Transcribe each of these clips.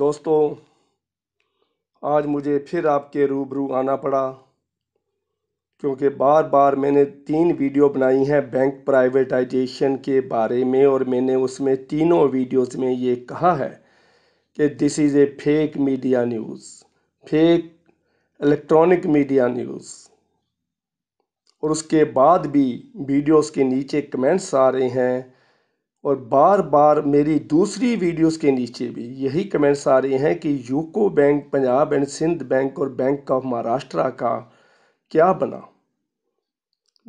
दोस्तों आज मुझे फिर आपके रूबरू आना पड़ा क्योंकि बार बार मैंने तीन वीडियो बनाई हैं बैंक प्राइवेटाइजेशन के बारे में और मैंने उसमें तीनों वीडियोस में ये कहा है कि this is a fake media news fake electronic media news और उसके बाद भी वीडियोस के नीचे कमेंट्स आ रहे हैं और बार बार मेरी दूसरी वीडियोस के नीचे भी यही कमेंट्स आ रहे हैं कि UCO bank Punjab and Sindh bank और बैंक ऑफ महाराष्ट्र का क्या बना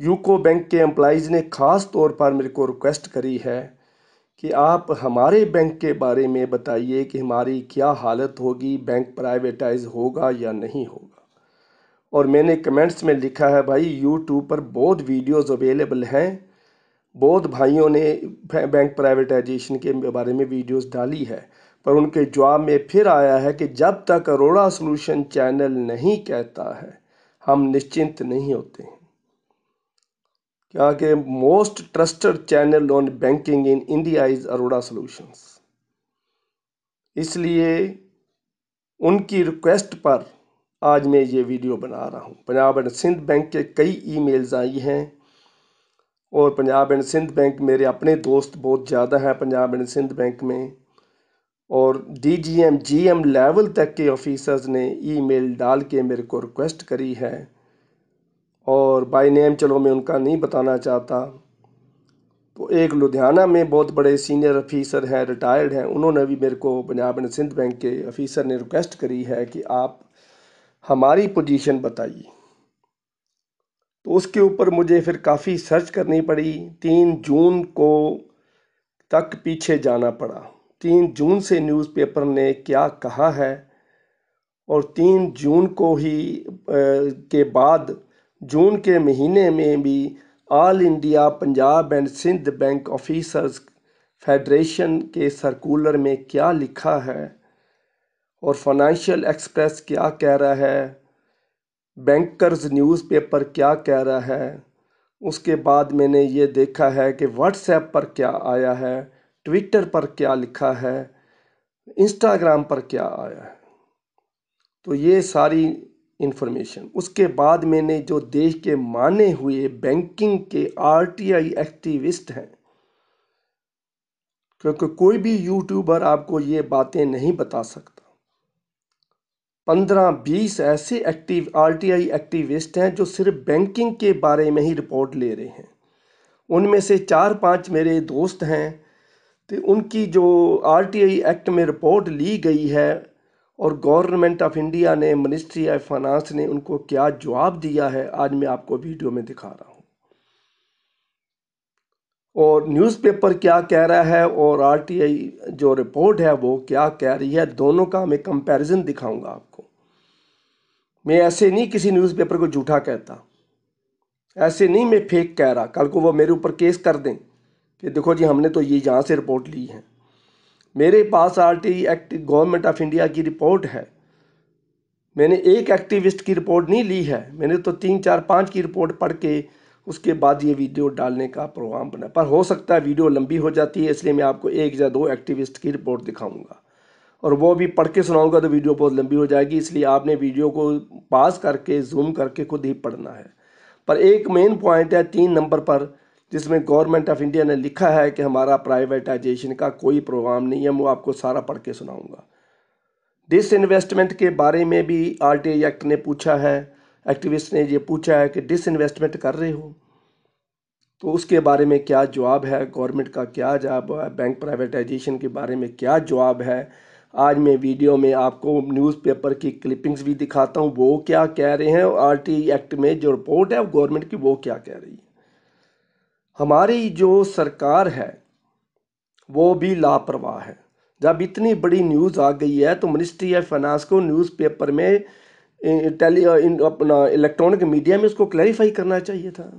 यूको बैंक के एम्प्लाइज ने ख़ास तौर पर मेरे को रिक्वेस्ट करी है कि आप हमारे बैंक के बारे में बताइए कि हमारी क्या हालत होगी बैंक प्राइवेटाइज होगा या नहीं होगा और मैंने कमेंट्स में लिखा है भाई यूट्यूब पर बहुत वीडियोस अवेलेबल हैं बहुत भाइयों ने बैंक प्राइवेटाइजेशन के बारे में वीडियोस डाली है पर उनके जवाब में फिर आया है कि जब तक अरोड़ा सोल्यूशन चैनल नहीं कहता है हम निश्चिंत नहीं होते हैं क्या कि most trusted channel on banking in India is Arora solutions इसलिए उनकी रिक्वेस्ट पर आज मैं ये वीडियो बना रहा हूँ पंजाब एंड सिंध बैंक के कई ईमेल्स आई हैं और पंजाब एंड सिंध बैंक मेरे अपने दोस्त बहुत ज़्यादा हैं पंजाब एंड सिंध बैंक में और D G M G M level तक के ऑफिसर्स ने ईमेल डाल के मेरे को रिक्वेस्ट करी है और बाय नेम चलो मैं उनका नहीं बताना चाहता तो एक लुधियाना में बहुत बड़े सीनियर ऑफिसर हैं रिटायर्ड हैं उन्होंने भी मेरे को पंजाब एंड सिंध बैंक के ऑफिसर ने रिक्वेस्ट करी है कि आप हमारी पोजीशन बताइए तो उसके ऊपर मुझे फिर काफ़ी सर्च करनी पड़ी तीन जून को तक पीछे जाना पड़ा तीन जून से न्यूज़पेपर ने क्या कहा है और तीन जून को ही आ, के बाद जून के महीने में भी all India Punjab and Sindh bank officers federation के सर्कुलर में क्या लिखा है और फाइनेंशियल एक्सप्रेस क्या कह रहा है बैंकर्स न्यूज़पेपर क्या कह रहा है उसके बाद मैंने ये देखा है कि व्हाट्सएप पर क्या आया है ट्विटर पर क्या लिखा है इंस्टाग्राम पर क्या आया है तो ये सारी इन्फॉर्मेशन उसके बाद मैंने जो देश के माने हुए बैंकिंग के आरटीआई एक्टिविस्ट हैं क्योंकि कोई भी यूट्यूबर आपको ये बातें नहीं बता सकता पंद्रह बीस ऐसे एक्टिव आरटीआई एक्टिविस्ट हैं जो सिर्फ बैंकिंग के बारे में ही रिपोर्ट ले रहे हैं उनमें से चार पांच मेरे दोस्त हैं तो उनकी जो आरटीआई एक्ट में रिपोर्ट ली गई है और गवर्नमेंट ऑफ इंडिया ने मिनिस्ट्री ऑफ फाइनेंस ने उनको क्या जवाब दिया है आज मैं आपको वीडियो में दिखा रहा हूँ और न्यूज़पेपर क्या कह रहा है और आरटीआई जो रिपोर्ट है वो क्या कह रही है दोनों का मैं कंपैरिजन दिखाऊंगा आपको मैं ऐसे नहीं किसी न्यूज़पेपर को झूठा कहता ऐसे नहीं मैं फेक कह रहा कल को वो मेरे ऊपर केस कर दें कि देखो जी हमने तो ये यहाँ से रिपोर्ट ली है मेरे पास R T act government of India की रिपोर्ट है मैंने एक एक्टिविस्ट की रिपोर्ट नहीं ली है मैंने तो तीन चार पाँच की रिपोर्ट पढ़ के उसके बाद ये वीडियो डालने का प्रोग्राम बना पर हो सकता है वीडियो लंबी हो जाती है इसलिए मैं आपको एक या दो एक्टिविस्ट की रिपोर्ट दिखाऊंगा और वो भी पढ़ के सुनाऊंगा तो वीडियो बहुत लंबी हो जाएगी इसलिए आपने वीडियो को पास करके जूम करके खुद ही पढ़ना है पर एक मेन पॉइंट है तीन नंबर पर जिसमें गवर्नमेंट ऑफ इंडिया ने लिखा है कि हमारा प्राइवेटाइजेशन का कोई प्रोग्राम नहीं है वो आपको सारा पढ़ के सुनाऊँगा डिस इन्वेस्टमेंट के बारे में भी आर एक्ट ने पूछा है एक्टिविस्ट ने ये पूछा है कि डिस इन्वेस्टमेंट कर रहे हो तो उसके बारे में क्या जवाब है गवर्नमेंट का क्या जवाब है बैंक प्राइवेटाइजेशन के बारे में क्या जवाब है आज मैं वीडियो में आपको न्यूज़पेपर की क्लिपिंग्स भी दिखाता हूँ वो क्या कह रहे हैं और आर एक्ट में जो रिपोर्ट है गवर्नमेंट की वो क्या कह रही है हमारी जो सरकार है वो भी लापरवाह है जब इतनी बड़ी न्यूज़ आ गई है तो मिनिस्ट्री ऑफ फाइनेंस को न्यूज़पेपर में टेली अपना इलेक्ट्रॉनिक मीडिया में उसको क्लैरिफाई करना चाहिए था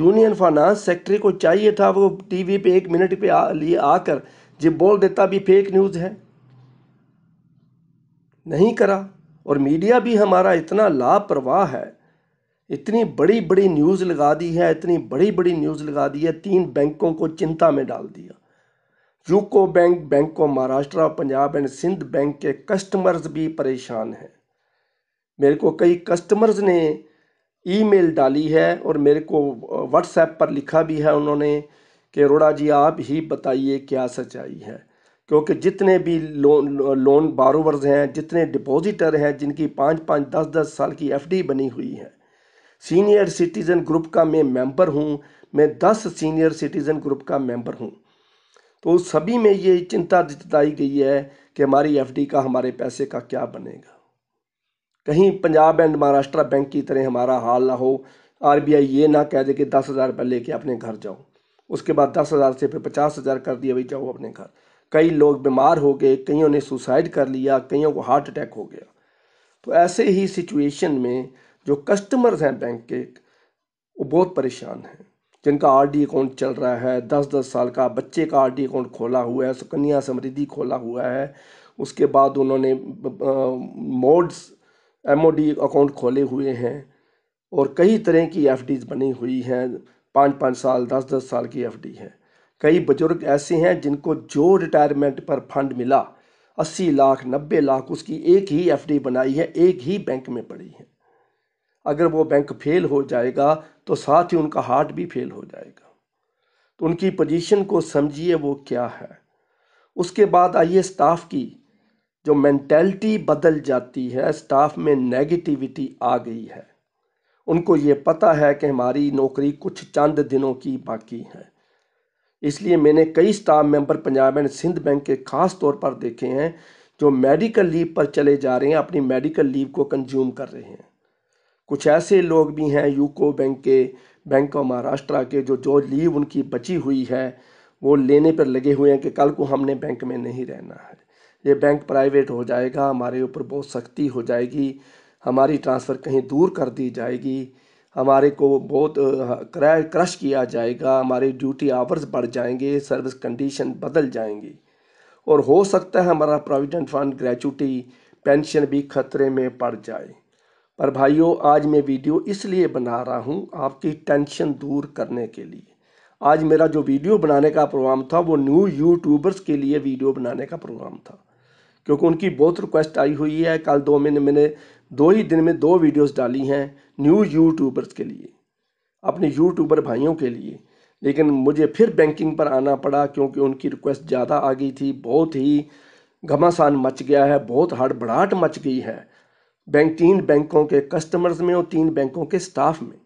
यूनियन फाइनेंस सेक्रेटरी को चाहिए था वो टीवी पे एक मिनट पे आ, लिए आकर जी बोल देता भी फेक न्यूज़ है नहीं करा और मीडिया भी हमारा इतना लापरवाह है इतनी बड़ी बड़ी न्यूज़ लगा दी है इतनी बड़ी बड़ी न्यूज़ लगा दी है तीन बैंकों को चिंता में डाल दिया UCO bank bank of Maharashtra Punjab and Sindh bank के कस्टमर्स भी परेशान हैं मेरे को कई कस्टमर्स ने ईमेल डाली है और मेरे को व्हाट्सएप पर लिखा भी है उन्होंने कि अरोड़ा जी आप ही बताइए क्या सच्चाई है क्योंकि जितने भी लोन लोन बारोवर्स हैं जितने डिपॉजिटर हैं जिनकी पाँच पाँच दस दस साल की एफडी बनी हुई है सीनियर सिटीज़न ग्रुप का मैं मेंबर हूँ मैं दस सीनियर सिटीज़न ग्रुप का मेंबर हूँ तो सभी में ये चिंता जताई गई है कि हमारी एफडी का हमारे पैसे का क्या बनेगा कहीं पंजाब एंड महाराष्ट्र बैंक की तरह हमारा हाल ना हो आई ये ना कह दे कि दस हज़ार रुपये लेके अपने घर जाओ उसके बाद दस हज़ार से फिर पचास हज़ार कर दिया भाई जाओ अपने घर कई लोग बीमार हो गए कईयों ने सुसाइड कर लिया कईयों को हार्ट अटैक हो गया तो ऐसे ही सिचुएशन में जो कस्टमर्स हैं बैंक के वो बहुत परेशान हैं जिनका आरडी अकाउंट चल रहा है दस दस साल का बच्चे का आरडी अकाउंट खोला हुआ है सुकन्या समृद्धि खोला हुआ है उसके बाद उन्होंने मोड्स एम अकाउंट खोले हुए हैं और कई तरह की एफ बनी हुई हैं पाँच पाँच साल दस दस साल की एफ है कई बुजुर्ग ऐसे हैं जिनको जो रिटायरमेंट पर फंड मिला अस्सी लाख नब्बे लाख उसकी एक ही एफडी बनाई है एक ही बैंक में पड़ी है अगर वो बैंक फेल हो जाएगा तो साथ ही उनका हार्ट भी फेल हो जाएगा तो उनकी पोजीशन को समझिए वो क्या है उसके बाद आइए स्टाफ की जो मैंटेलिटी बदल जाती है स्टाफ में नेगेटिविटी आ गई है उनको ये पता है कि हमारी नौकरी कुछ चंद दिनों की बाकी है इसलिए मैंने कई staff member Punjab and Sindh bank के खास तौर पर देखे हैं जो मेडिकल लीव पर चले जा रहे हैं अपनी मेडिकल लीव को कंज्यूम कर रहे हैं कुछ ऐसे लोग भी हैं यूको बैंक के बैंक ऑफ महाराष्ट्र के जो जो लीव उनकी बची हुई है वो लेने पर लगे हुए हैं कि कल को हमने बैंक में नहीं रहना है ये बैंक प्राइवेट हो जाएगा हमारे ऊपर बहुत सख्ती हो जाएगी हमारी ट्रांसफ़र कहीं दूर कर दी जाएगी हमारे को बहुत क्रश किया जाएगा हमारे ड्यूटी आवर्स बढ़ जाएंगे सर्विस कंडीशन बदल जाएंगी और हो सकता है हमारा प्रोविडेंट फंड ग्रेचुटी पेंशन भी खतरे में पड़ जाए पर भाइयों आज मैं वीडियो इसलिए बना रहा हूँ आपकी टेंशन दूर करने के लिए आज मेरा जो वीडियो बनाने का प्रोग्राम था वो न्यू यूट्यूबर्स के लिए वीडियो बनाने का प्रोग्राम था क्योंकि उनकी बहुत रिक्वेस्ट आई हुई है कल दो महीने मैंने दो ही दिन में दो वीडियोस डाली हैं न्यू यूट्यूबर्स के लिए अपने यूट्यूबर भाइयों के लिए लेकिन मुझे फिर बैंकिंग पर आना पड़ा क्योंकि उनकी रिक्वेस्ट ज़्यादा आ गई थी बहुत ही घमासान मच गया है बहुत हड़बड़ाहट मच गई है बैंक तीन बैंकों के कस्टमर्स में और तीन बैंकों के स्टाफ में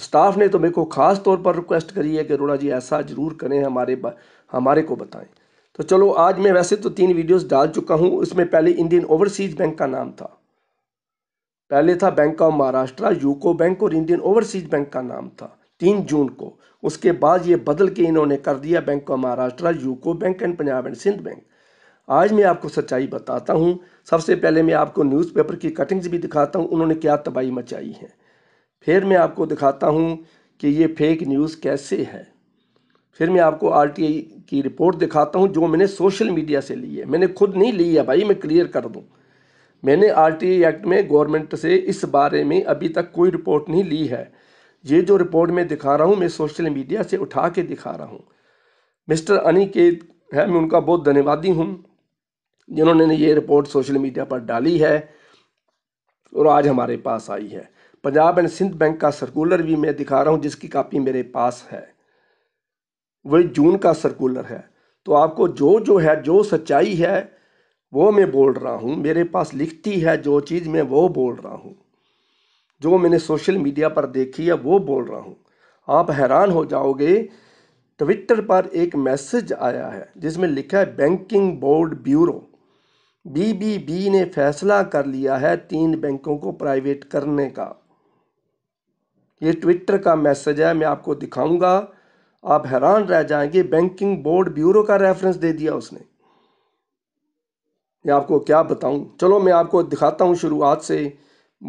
स्टाफ ने तो मेरे को ख़ास तौर पर रिक्वेस्ट करी है कि रोड़ा जी ऐसा ज़रूर करें हमारे हमारे को बताएं तो चलो आज मैं वैसे तो तीन वीडियोस डाल चुका हूँ उसमें पहले इंडियन ओवरसीज बैंक का नाम था पहले था bank of Maharashtra UCO bank और इंडियन ओवरसीज बैंक का नाम था तीन जून को उसके बाद ये बदल के इन्होंने कर दिया bank of Maharashtra UCO bank and Punjab and Sindh bank आज मैं आपको सच्चाई बताता हूँ सबसे पहले मैं आपको न्यूज़पेपर की कटिंग्स भी दिखाता हूँ उन्होंने क्या तबाही मचाई है फिर मैं आपको दिखाता हूँ कि ये फेक न्यूज़ कैसे है फिर मैं आपको आरटीआई की रिपोर्ट दिखाता हूँ जो मैंने सोशल मीडिया से ली है मैंने खुद नहीं ली है भाई मैं क्लियर कर दूँ मैंने आरटीआई एक्ट में गवर्नमेंट से इस बारे में अभी तक कोई रिपोर्ट नहीं ली है ये जो रिपोर्ट मैं दिखा रहा हूँ मैं सोशल मीडिया से उठा के दिखा रहा हूँ मिस्टर अनिकेत है मैं उनका बहुत धन्यवादी हूँ जिन्होंने ये रिपोर्ट सोशल मीडिया पर डाली है और आज हमारे पास आई है पंजाब एंड सिंध बैंक का सर्कुलर भी मैं दिखा रहा हूँ जिसकी कापी मेरे पास है वही जून का सर्कुलर है तो आपको जो जो है जो सच्चाई है वो मैं बोल रहा हूँ मेरे पास लिखती है जो चीज़ मैं वो बोल रहा हूँ जो मैंने सोशल मीडिया पर देखी है वो बोल रहा हूँ आप हैरान हो जाओगे ट्विटर पर एक मैसेज आया है जिसमें लिखा है बैंकिंग बोर्ड ब्यूरो बीबीबी ने फैसला कर लिया है तीन बैंकों को प्राइवेट करने का ये ट्विटर का मैसेज है मैं आपको दिखाऊंगा आप हैरान रह जाएंगे बैंकिंग बोर्ड ब्यूरो का रेफरेंस दे दिया उसने मैं आपको क्या बताऊं चलो मैं आपको दिखाता हूं शुरुआत से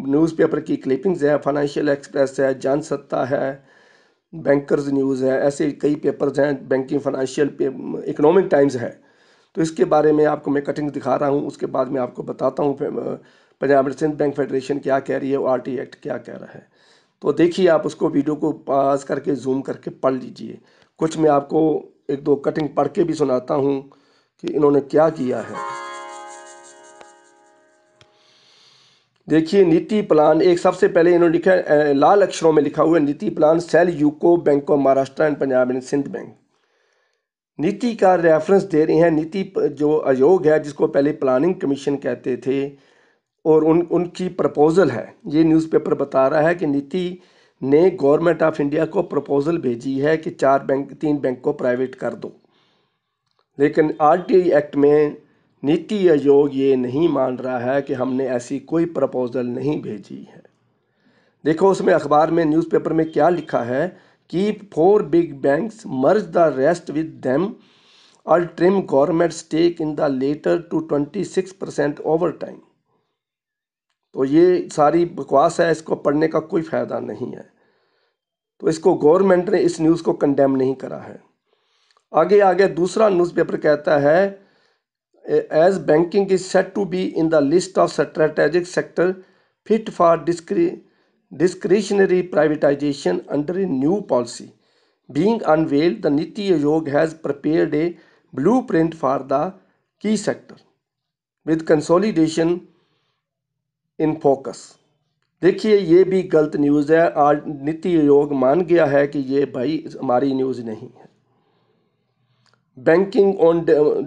न्यूज़पेपर की क्लिपिंग्स है फाइनेंशियल एक्सप्रेस है जान सत्ता है बैंकर्स न्यूज़ है ऐसे कई पेपर्स हैं बैंकिंग फाइनेंशियल इकोनॉमिक टाइम्स है तो इसके बारे में आपको मैं कटिंग दिखा रहा हूँ उसके बाद मैं आपको बताता हूँ पंजाब सिंध बैंक फेडरेशन क्या कह रही है और आर एक्ट क्या कह रहा है तो देखिए आप उसको वीडियो को पास करके जूम करके पढ़ लीजिए कुछ मैं आपको एक दो कटिंग पढ़ के भी सुनाता हूँ कि इन्होंने क्या किया है देखिए नीति प्लान एक सबसे पहले इन्होंने लिखा लाल अक्षरों में लिखा हुआ है NITI plan cell UCO bank of Maharashtra and Punjab and Sindh bank NITI का रेफरेंस दे रहे हैं नीति जो आयोग है जिसको पहले प्लानिंग कमीशन कहते थे और उन उनकी प्रपोज़ल है ये न्यूज़पेपर बता रहा है कि नीति ने गवर्नमेंट ऑफ इंडिया को प्रपोज़ल भेजी है कि चार बैंक तीन बैंक को प्राइवेट कर दो लेकिन आर एक्ट में नीति आयोग ये नहीं मान रहा है कि हमने ऐसी कोई प्रपोज़ल नहीं भेजी है देखो उसमें अखबार में न्यूज़पेपर में क्या लिखा है कि four big banks merge the rest with them ultrim trim government stake in the latter to twenty six percent over time तो ये सारी बकवास है इसको पढ़ने का कोई फ़ायदा नहीं है तो इसको गवर्नमेंट ने इस न्यूज़ को कंडेम नहीं करा है आगे आगे दूसरा न्यूज़पेपर कहता है as banking is set to be in the list of strategic sector fit for discre discretionary privatisation under a new policy being unveiled the NITI Aayog has prepared a blueprint for the key sector with consolidation in focus देखिए ये भी गलत news है आज नीति आयोग मान गया है कि ये भाई हमारी न्यूज़ नहीं है banking banking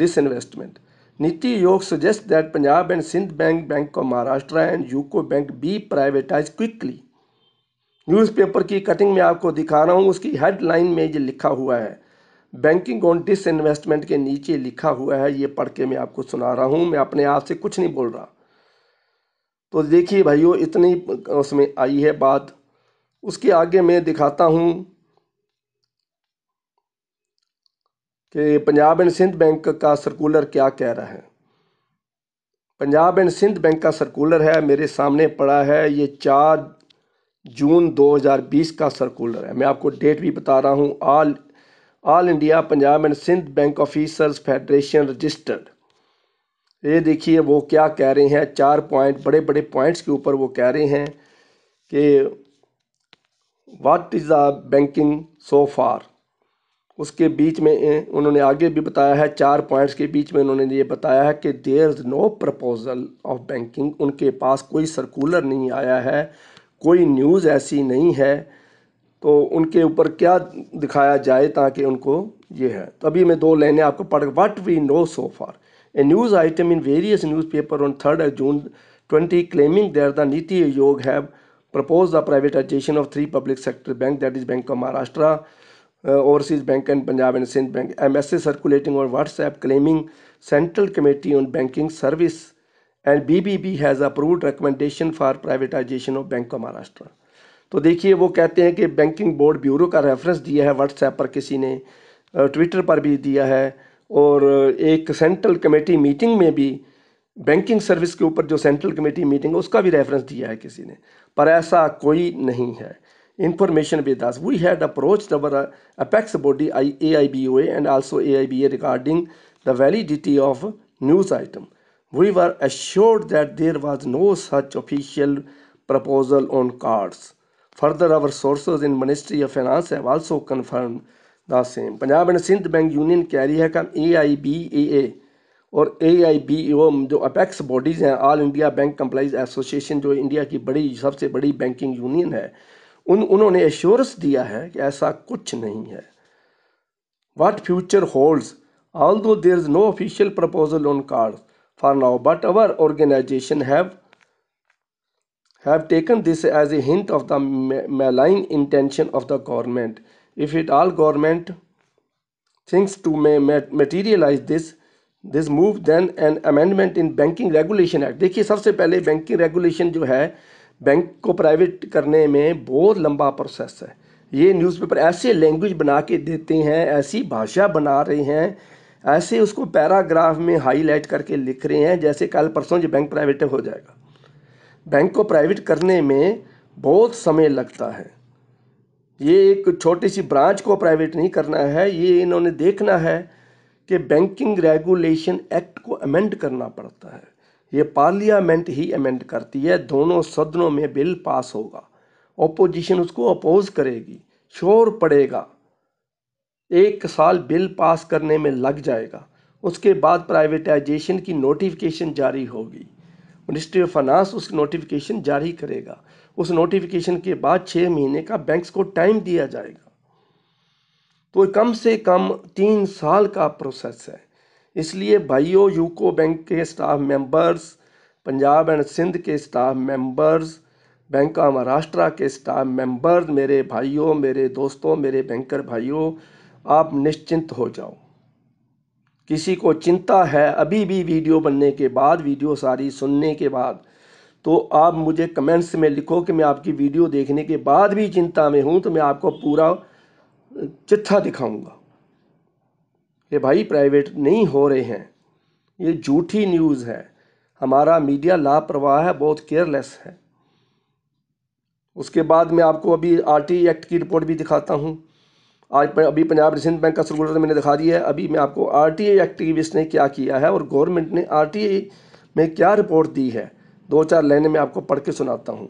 dish disinvestment NITI Aayog suggest that Punjab and Sindh bank bank of Maharashtra and UCO bank be privatise quickly newspaper की कटिंग में आपको दिखा रहा हूँ उसकी हेडलाइन में ये लिखा हुआ है बैंकिंग ऑन डिस इन्वेस्टमेंट के नीचे लिखा हुआ है ये पढ़ के मैं आपको सुना रहा हूँ मैं अपने आप से कुछ नहीं बोल रहा तो देखिए भाइयों इतनी उसमें आई है बात उसके आगे मैं दिखाता हूँ कि पंजाब एंड सिंध बैंक का सर्कुलर क्या कह रहा है पंजाब एंड सिंध बैंक का सर्कुलर है मेरे सामने पड़ा है ये चार जून 2020 का सर्कुलर है मैं आपको डेट भी बता रहा हूँ all all India Punjab and Sindh bank officers federation registered ये देखिए वो क्या कह रहे हैं चार पॉइंट बड़े बड़े पॉइंट्स के ऊपर वो कह रहे हैं कि what is the banking so far उसके बीच में उन्होंने आगे भी बताया है चार पॉइंट्स के बीच में उन्होंने ये बताया है कि there is no proposal of banking उनके पास कोई सर्कुलर नहीं आया है कोई न्यूज़ ऐसी नहीं है तो उनके ऊपर क्या दिखाया जाए ताकि उनको ये है तभी मैं दो लाइनें आपको पढ़ what we know so far a news item in various newspaper on 3rd of June 20 claiming that the Niti Aayog have proposed the privatization of three public sector banks that is Bank of Maharashtra, uh, Overseas Bank and Punjab and Sindh Bank. MSA circulating on WhatsApp claiming Central Committee on Banking Service and BBB has approved recommendation for privatization of Bank of Maharashtra. तो देखिए वो कहते हैं कि banking board bureau का reference दिया है WhatsApp पर किसी ने ट्विटर पर भी दिया है और एक सेंट्रल कमेटी मीटिंग में भी बैंकिंग सर्विस के ऊपर जो सेंट्रल कमेटी मीटिंग है उसका भी रेफरेंस दिया है किसी ने पर ऐसा कोई नहीं है information with this we had approach our apex body I A I B O and also A I B A regarding the validity of news item we were assured that there was no such official proposal on cards further our sources in ministry of finance have also confirm the same Punjab and Sindh bank union carry है कम ए I B ए ए और ए I B O जो apex bodies हैं all India bank employees association जो India की बड़ी सबसे बड़ी बैंकिंग यूनियन है उन उन्होंने एश्योरेंस दिया है कि ऐसा कुछ नहीं है what future holds although there is no official proposal on cards for now but our organization have have taken this as a hint of the malign intention of the government if it all government thinks to may materialize this this move then an amendment in banking regulation act देखिए सबसे पहले banking regulation जो है bank को private करने में बहुत लंबा प्रोसेस है ये न्यूज़पेपर ऐसे लैंग्वेज बना के देते हैं ऐसी भाषा बना रहे हैं ऐसे उसको पैराग्राफ में हाईलाइट करके लिख रहे हैं जैसे कल परसों ये बैंक प्राइवेट हो जाएगा बैंक को प्राइवेट करने में बहुत समय लगता है ये एक छोटी सी ब्रांच को प्राइवेट नहीं करना है ये इन्होंने देखना है कि बैंकिंग रेगुलेशन एक्ट को अमेंड करना पड़ता है ये पार्लियामेंट ही अमेंड करती है दोनों सदनों में बिल पास होगा ओपोजिशन उसको अपोज करेगी शोर पड़ेगा एक साल बिल पास करने में लग जाएगा उसके बाद प्राइवेटाइजेशन की नोटिफिकेशन जारी होगी मिनिस्ट्री ऑफ फाइनेंस उस नोटिफिकेशन जारी करेगा उस नोटिफिकेशन के बाद छः महीने का बैंक्स को टाइम दिया जाएगा तो कम से कम तीन साल का प्रोसेस है इसलिए भाइयों यूको बैंक के staff members Punjab and Sindh के staff members bank of Maharashtra के स्टाफ मेंबर्स मेरे भाइयों मेरे दोस्तों मेरे बैंकर भाइयों आप निश्चिंत हो जाओ किसी को चिंता है अभी भी वीडियो बनने के बाद वीडियो सारी सुनने के बाद तो आप मुझे कमेंट्स में लिखो कि मैं आपकी वीडियो देखने के बाद भी चिंता में हूँ तो मैं आपको पूरा चिट्ठा दिखाऊंगा कि भाई प्राइवेट नहीं हो रहे हैं ये झूठी न्यूज़ है हमारा मीडिया लापरवाह है बहुत केयरलेस है उसके बाद मैं आपको अभी आरटी एक्ट की रिपोर्ट भी दिखाता हूँ आज अभी पंजाब रिजर्व बैंक का सर्कुलर तो मैंने दिखा दिया है अभी मैं आपको आर टी एक्टिविस्ट ने क्या किया है और गवर्नमेंट ने आर टी में क्या रिपोर्ट दी है दो चार लाइनें मैं आपको पढ़ के सुनाता हूँ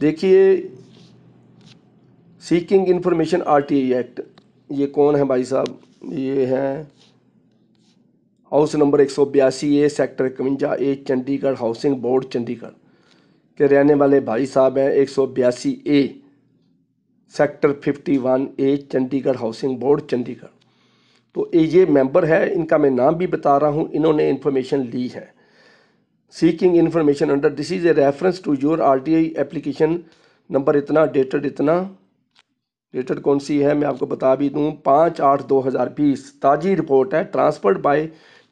देखिए सीकिंग इन्फॉर्मेशन आई एक्ट ये कौन है भाई साहब ये हैं हाउस नंबर एक सौ बयासी ए सेक्टर इकवंजा A Chandigarh housing board Chandigarh के रहने वाले भाई साहब हैं एक सौ बयासी A sector fifty one A Chandigarh housing board Chandigarh तो ये मेंबर है इनका मैं नाम भी बता रहा हूँ इन्होंने इन्फॉर्मेशन ली है under this is a reference to your R T I application number इतना डेटेड इतना डेटेड कौन सी है मैं आपको बता भी दूँ पाँच आठ दो हज़ार बीस ताज़ी रिपोर्ट है transferred by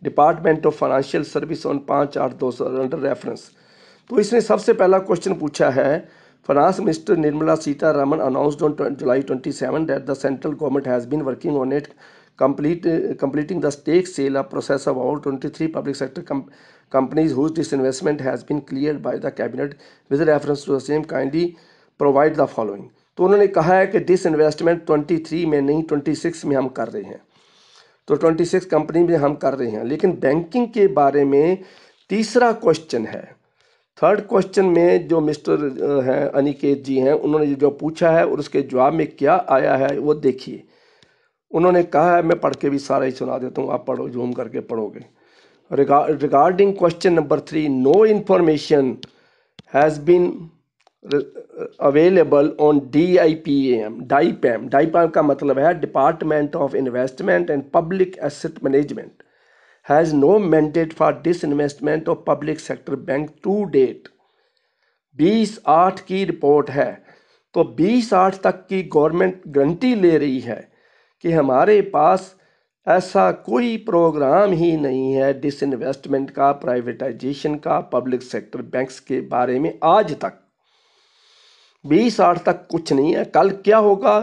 department of financial service on पाँच आठ दो अंडर रेफरेंस तो इसने सबसे पहला क्वेश्चन पूछा है finance minister Nirmala Sitharaman announced on July twenty seven that the central government has been working on it complete, completing the stake sale of process of all 23 public sector com companies whose disinvestment has been cleared by the cabinet with reference to the same kindly provide the following तो उन्होंने कहा है कि dish investment twenty three में नहीं twenty six में हम कर रहे हैं तो ट्वेंटी सिक्स कंपनी में हम कर रहे हैं लेकिन बैंकिंग के बारे में तीसरा क्वेश्चन है थर्ड क्वेश्चन में जो मिस्टर हैं अनिकेत जी हैं उन्होंने जो पूछा है और उसके जवाब में क्या आया है वो देखिए उन्होंने कहा है मैं पढ़ के भी सारा ही सुना देता हूँ आप पढ़ो जूम करके पढ़ोगे regarding question number three no information has been available on D I P M DIPAM DIPAM का मतलब है department of investment and public asset management has no mandate for disinvestment of public sector bank to date बीस आठ की report है तो बीस आठ तक की गवर्नमेंट गारंटी ले रही है कि हमारे पास ऐसा कोई प्रोग्राम ही नहीं है डिसइन्वेस्टमेंट का प्राइवेटाइजेशन का पब्लिक सेक्टर बैंक्स के बारे में आज तक बीस आठ तक कुछ नहीं है कल क्या होगा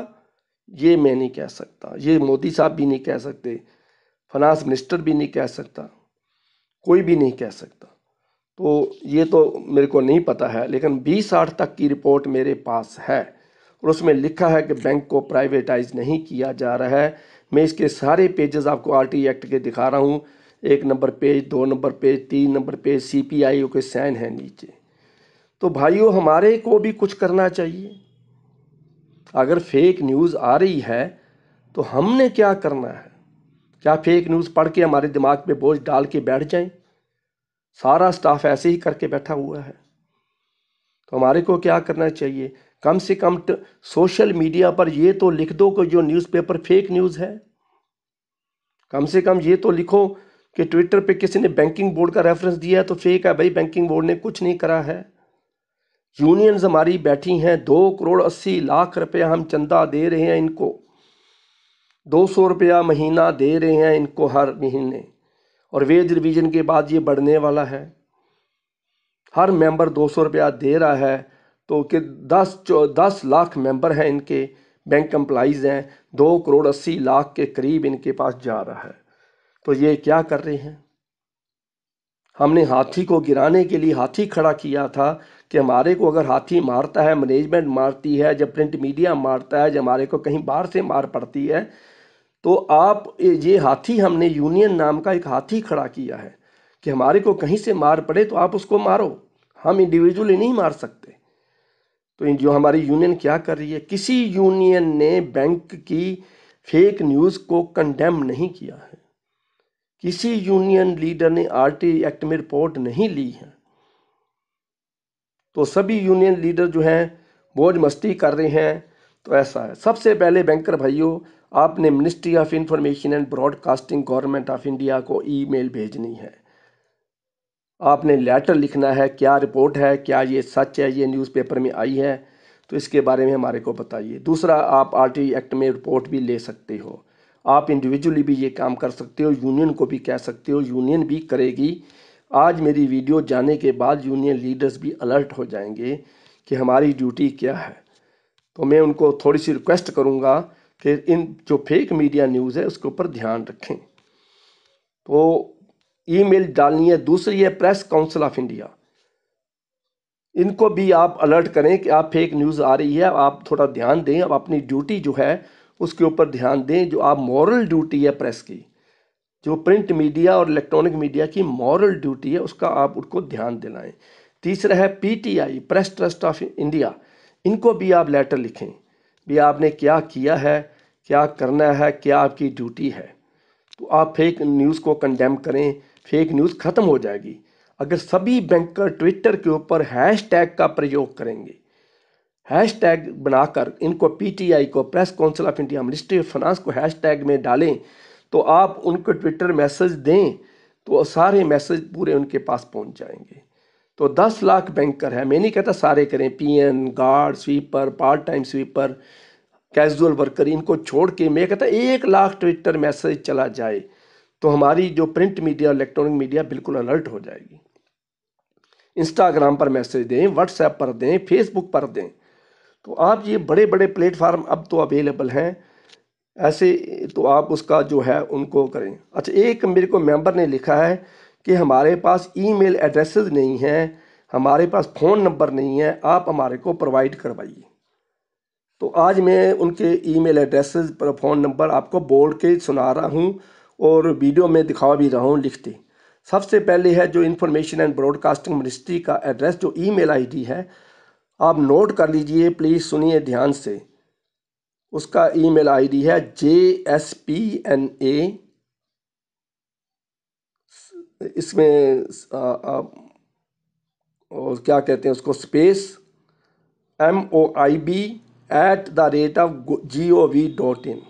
ये मैं नहीं कह सकता ये मोदी साहब भी नहीं कह सकते फाइनेंस मिनिस्टर भी नहीं कह सकता कोई भी नहीं कह सकता तो ये तो मेरे को नहीं पता है लेकिन बीस आठ तक की रिपोर्ट मेरे पास है और उसमें लिखा है कि बैंक को प्राइवेटाइज नहीं किया जा रहा है मैं इसके सारे पेजेस आपको आरटी एक्ट के दिखा रहा हूँ एक नंबर पेज दो नंबर पेज तीन नंबर पेज सीपीआईओ के साइन है नीचे तो भाइयों हमारे को भी कुछ करना चाहिए अगर फेक न्यूज़ आ रही है तो हमने क्या करना है क्या फेक न्यूज़ पढ़ के हमारे दिमाग पे बोझ डाल के बैठ जाएं सारा स्टाफ ऐसे ही करके बैठा हुआ है तो हमारे को क्या करना चाहिए कम से कम सोशल मीडिया पर ये तो लिख दो कि जो न्यूज़पेपर फेक न्यूज़ है कम से कम ये तो लिखो कि ट्विटर पे किसी ने बैंकिंग बोर्ड का रेफरेंस दिया है तो फेक है भाई बैंकिंग बोर्ड ने कुछ नहीं करा है यूनियंस हमारी बैठी हैं दो करोड़ अस्सी लाख रुपया हम चंदा दे रहे हैं इनको दो सौ रुपया महीना दे रहे हैं इनको हर महीने और वेज रिविजन के बाद ये बढ़ने वाला है हर मेंबर दो सौ रुपया दे रहा है तो कि दस दस लाख मेंबर हैं इनके बैंक एम्प्लाइज़ हैं दो करोड़ अस्सी लाख के करीब इनके पास जा रहा है तो ये क्या कर रहे हैं हमने हाथी को गिराने के लिए हाथी खड़ा किया था कि हमारे को अगर हाथी मारता है मैनेजमेंट मारती है जब प्रिंट मीडिया मारता है जब हमारे को कहीं बाहर से मार पड़ती है तो आप ये हाथी हमने यूनियन नाम का एक हाथी खड़ा किया है कि हमारे को कहीं से मार पड़े तो आप उसको मारो हम इंडिविजुअली नहीं मार सकते तो जो हमारी यूनियन क्या कर रही है किसी यूनियन ने बैंक की फेक न्यूज़ को कंडेम नहीं किया है किसी यूनियन लीडर ने आरटी एक्ट में रिपोर्ट नहीं ली है तो सभी यूनियन लीडर जो हैं बोझ मस्ती कर रहे हैं तो ऐसा है सबसे पहले बैंकर भाइयों आपने ministry of information and broadcasting government of India को ईमेल भेजनी है आपने लेटर लिखना है क्या रिपोर्ट है क्या ये सच है ये न्यूज़पेपर में आई है तो इसके बारे में हमारे को बताइए दूसरा आप आर एक्ट में रिपोर्ट भी ले सकते हो आप इंडिविजुअली भी ये काम कर सकते हो यूनियन को भी कह सकते हो यूनियन भी करेगी आज मेरी वीडियो जाने के बाद यूनियन लीडर्स भी अलर्ट हो जाएंगे कि हमारी ड्यूटी क्या है तो मैं उनको थोड़ी सी रिक्वेस्ट करूँगा कि इन जो फेक मीडिया न्यूज़ है उसके ऊपर ध्यान रखें तो ईमेल डालनी है दूसरी है प्रेस काउंसिल ऑफ इंडिया इनको भी आप अलर्ट करें कि आप फेक न्यूज़ आ रही है आप थोड़ा ध्यान दें आप अपनी ड्यूटी जो है उसके ऊपर ध्यान दें जो आप मॉरल ड्यूटी है प्रेस की जो प्रिंट मीडिया और इलेक्ट्रॉनिक मीडिया की मॉरल ड्यूटी है उसका आप उनको ध्यान दिलाएं तीसरा है PTI press trust of India इनको भी आप लेटर लिखें भी आपने क्या किया है क्या करना है क्या आपकी ड्यूटी है तो आप फेक न्यूज़ को कंडेम करें फेक न्यूज़ ख़त्म हो जाएगी अगर सभी बैंकर ट्विटर के ऊपर हैश टैग का प्रयोग करेंगे हैश टैग बनाकर इनको पीटीआई को press council of India ministry of finance को हैश टैग में डालें तो आप उनको ट्विटर मैसेज दें तो सारे मैसेज पूरे उनके पास पहुंच जाएंगे तो 10 लाख बैंकर हैं मैं नहीं कहता सारे करें peon guard sweeper part time sweeper casual worker इनको छोड़ के मैं कहता एक लाख ट्विटर मैसेज चला जाए तो हमारी जो प्रिंट मीडिया और इलेक्ट्रॉनिक मीडिया बिल्कुल अलर्ट हो जाएगी इंस्टाग्राम पर मैसेज दें व्हाट्सएप पर दें फेसबुक पर दें तो आप ये बड़े बड़े प्लेटफार्म अब तो अवेलेबल हैं ऐसे तो आप उसका जो है उनको करें अच्छा एक मेरे को मेंबर ने लिखा है कि हमारे पास ईमेल एड्रेसेस नहीं हैं हमारे पास फ़ोन नंबर नहीं है आप हमारे को प्रोवाइड करवाइए तो आज मैं उनके ईमेल एड्रेसेस पर फ़ोन नंबर आपको बोल के सुना रहा हूँ और वीडियो में दिखा भी रहा हूँ लिखते सबसे पहले है जो इन्फॉर्मेशन एंड ब्रॉडकास्टिंग मिनिस्ट्री का एड्रेस जो ईमेल आईडी है आप नोट कर लीजिए प्लीज़ सुनिए ध्यान से उसका ईमेल आईडी है J S P N A इसमें आ, आ, और क्या कहते हैं उसको space M O I B at the rate of G O V dot in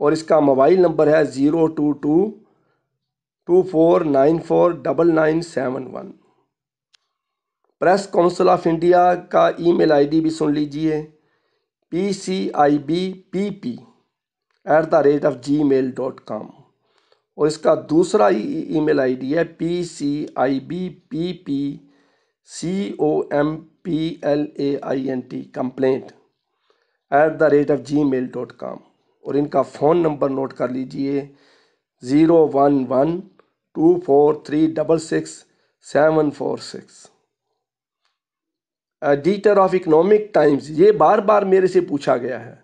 और इसका मोबाइल नंबर है zero two two two four nine four double nine seven one press council of India का email ID भी सुन लीजिए P C I B P P at the rate of gmail dot com और इसका दूसरा email I D है P C I B P P C O M P L A I N T complaint at the rate of gmail dot com और इनका phone number note कर लीजिए zero one one two four three double six seven four six editor of Economic Times ये बार बार मेरे से पूछा गया है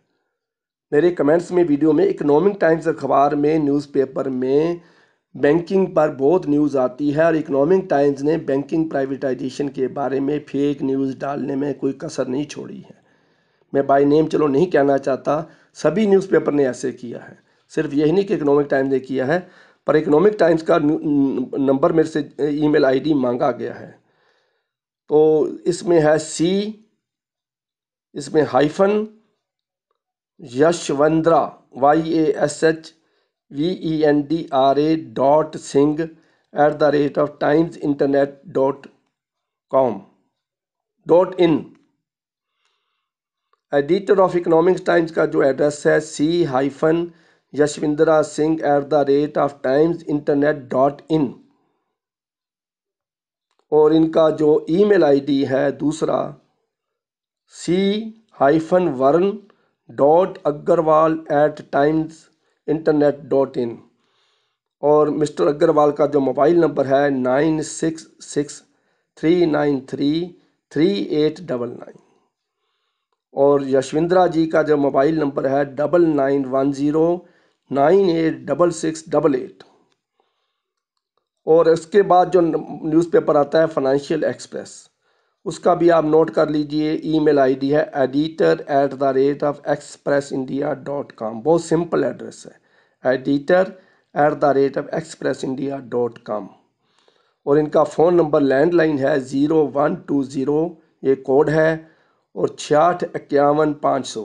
मेरे कमेंट्स में वीडियो में इकोनॉमिक टाइम्स अखबार में न्यूज़पेपर में बैंकिंग पर बहुत न्यूज़ आती है और इकोनॉमिक टाइम्स ने बैंकिंग प्राइवेटाइजेशन के बारे में फेक न्यूज़ डालने में कोई कसर नहीं छोड़ी है मैं बाई नेम चलो नहीं कहना चाहता सभी न्यूज़पेपर ने ऐसे किया है सिर्फ यही नहीं कि इकोनॉमिक टाइम्स ने किया है पर इकोनॉमिक टाइम्स का नंबर मेरे से ईमेल आईडी मांगा गया है तो इसमें है सी इसमें hyphen Yashvendra Y A S H V E N D R A dot Singh at the rate of Times Internet dot com dot in editor of Economics Times का जो एड्रेस है C hyphen Yashvindra Singh at the rate of Times Internet dot in और इनका जो email ID है दूसरा C hyphen Varun dot Agrawal at Times Internet dot in और mister Agrawal का जो मोबाइल नंबर है nine six six three nine three three eight double nine और यशविंद्रा जी का जो मोबाइल नंबर है double nine one zero nine eight double six double eight और उसके बाद जो न्यूज़पेपर आता है फाइनेंशियल एक्सप्रेस उसका भी आप नोट कर लीजिए ईमेल आईडी है editor at the rate of Express India dot com बहुत सिंपल एड्रेस है editor at the rate of Express India dot com और इनका फ़ोन नंबर लैंडलाइन है ज़ीरो वन टू ज़ीरो ये कोड है और छियाठ इक्यावन पाँच सौ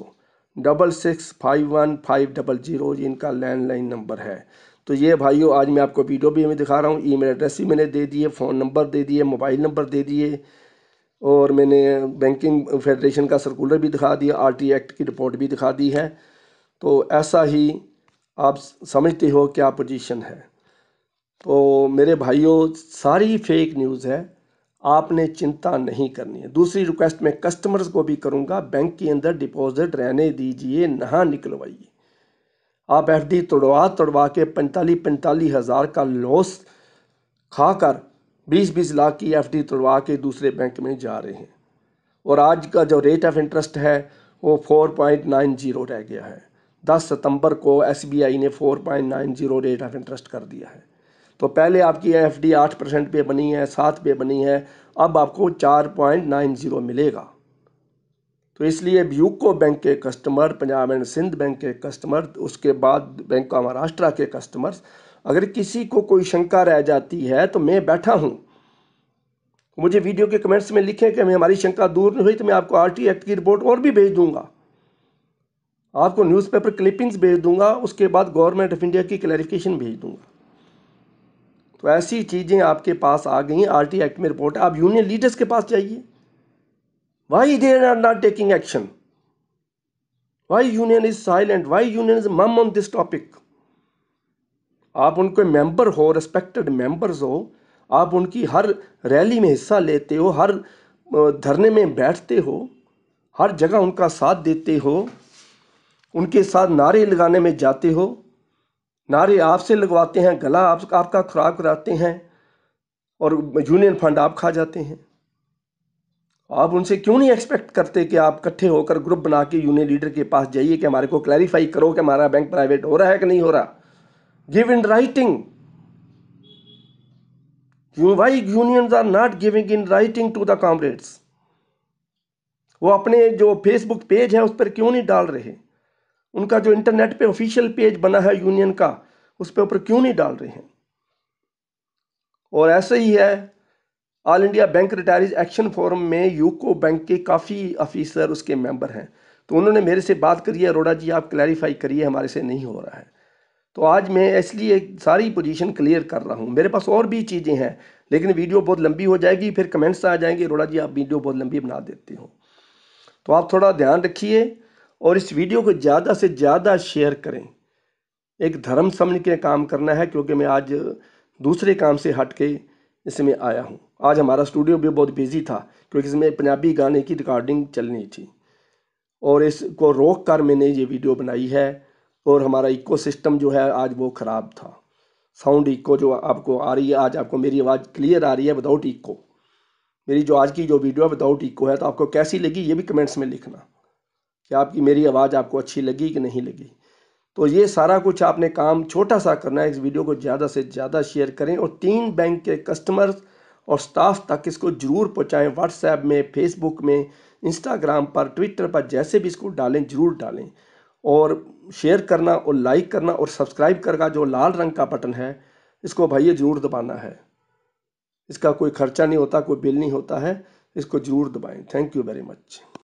double six five one five double zero इनका लैंडलाइन नंबर है तो ये भाइयों आज मैं आपको वीडियो भी मैं दिखा रहा हूँ ईमेल एड्रेस भी मैंने दे दिए फ़ोन नंबर दे दिए मोबाइल नंबर दे दिए और मैंने बैंकिंग फेडरेशन का सर्कुलर भी दिखा दिया आर एक्ट की रिपोर्ट भी दिखा दी है तो ऐसा ही आप समझते हो क्या पोजीशन है तो मेरे भाइयों सारी फेक न्यूज़ है आपने चिंता नहीं करनी है दूसरी रिक्वेस्ट मैं कस्टमर्स को भी करूँगा बैंक के अंदर डिपॉजिट रहने दीजिए नहा निकलवाइए आप एफ डी तोड़वा तोड़वा के पैंतालीस पैंतालीस हज़ार का लॉस खाकर बीस बीस लाख की एफ डी तोड़वा के दूसरे बैंक में जा रहे हैं और आज का जो रेट ऑफ इंटरेस्ट है वो फोर पॉइंट नाइन जीरो रह गया है दस सितंबर को एस बी आई ने four point nine zero rate of interest कर दिया है तो पहले आपकी एफ डी आठ परसेंट पे बनी है सात पे बनी है अब आपको चार पॉइंट नाइन ज़ीरो मिलेगा तो इसलिए यूको बैंक के customer Punjab and Sindh bank के कस्टमर उसके बाद बैंक ऑफ महाराष्ट्र के कस्टमर्स अगर किसी को कोई शंका रह जाती है तो मैं बैठा हूँ मुझे वीडियो के कमेंट्स में लिखें कि हमारी शंका दूर नहीं हुई तो मैं आपको टी एक्ट की रिपोर्ट और भी भेज दूंगा आपको न्यूज़पेपर क्लिपिंग्स भेज दूंगा उसके बाद गवर्नमेंट ऑफ इंडिया की क्लैरिफिकेशन भेज दूंगा तो ऐसी चीज़ें आपके पास आ गई आर टी एक्ट में रिपोर्ट आप यूनियन लीडर्स के पास जाइए why they are not taking action why union is silent why union is mum on this topic आप उनके मेंबर हो रिस्पेक्टेड मेंबर्स हो आप उनकी हर रैली में हिस्सा लेते हो हर धरने में बैठते हो हर जगह उनका साथ देते हो उनके साथ नारे लगाने में जाते हो नारे आपसे लगवाते हैं गला आप, आपका खुराक कराते हैं और यूनियन फंड आप खा जाते हैं आप उनसे क्यों नहीं एक्सपेक्ट करते कि आप इकट्ठे होकर ग्रुप बना के यूनियन लीडर के पास जाइए कि हमारे को क्लैरिफाई करो कि हमारा बैंक प्राइवेट हो रहा है कि नहीं हो रहा give in writing why union are not giving in writing to the comrades वो अपने जो फेसबुक पेज है उस पर क्यों नहीं डाल रहे उनका जो इंटरनेट पे ऑफिशियल पेज बना है यूनियन का उस पर ऊपर क्यों नहीं डाल रहे हैं और ऐसे ही है all India bank retirees action forum में यूको बैंक के काफ़ी ऑफिसर उसके मेंबर हैं तो उन्होंने मेरे से बात करी है अरोड़ा जी आप क्लैरिफाई करिए हमारे से नहीं हो रहा है तो आज मैं इसलिए सारी पोजीशन क्लियर कर रहा हूँ मेरे पास और भी चीज़ें हैं लेकिन वीडियो बहुत लंबी हो जाएगी फिर कमेंट्स आ जाएंगे अरोड़ा जी आप वीडियो बहुत लंबी बना देते हो तो आप थोड़ा ध्यान रखिए और इस वीडियो को ज़्यादा से ज़्यादा शेयर करें एक धर्म समझ के काम करना है क्योंकि मैं आज दूसरे काम से हट के इसमें आया हूँ आज हमारा स्टूडियो भी बहुत बिजी था क्योंकि इसमें पंजाबी गाने की रिकॉर्डिंग चलनी थी और इसको रोक कर मैंने ये वीडियो बनाई है और हमारा इको सिस्टम जो है आज वो ख़राब था साउंड इको जो आपको आ रही है आज आपको मेरी आवाज़ क्लियर आ रही है विदाउट इको मेरी जो आज की जो वीडियो है विदाउट इको है तो आपको कैसी लगी ये भी कमेंट्स में लिखना कि आपकी मेरी आवाज़ आपको अच्छी लगी कि नहीं लगी तो ये सारा कुछ आपने काम छोटा सा करना है इस वीडियो को ज़्यादा से ज़्यादा शेयर करें और तीन बैंक के कस्टमर्स और स्टाफ तक इसको ज़रूर पहुँचाएँ व्हाट्सएप में फेसबुक में इंस्टाग्राम पर ट्विटर पर जैसे भी इसको डालें ज़रूर डालें और शेयर करना और लाइक करना और सब्सक्राइब करना जो लाल रंग का बटन है इसको भाई ज़रूर दबाना है इसका कोई खर्चा नहीं होता कोई बिल नहीं होता है इसको ज़रूर दबाएँ थैंक यू वेरी मच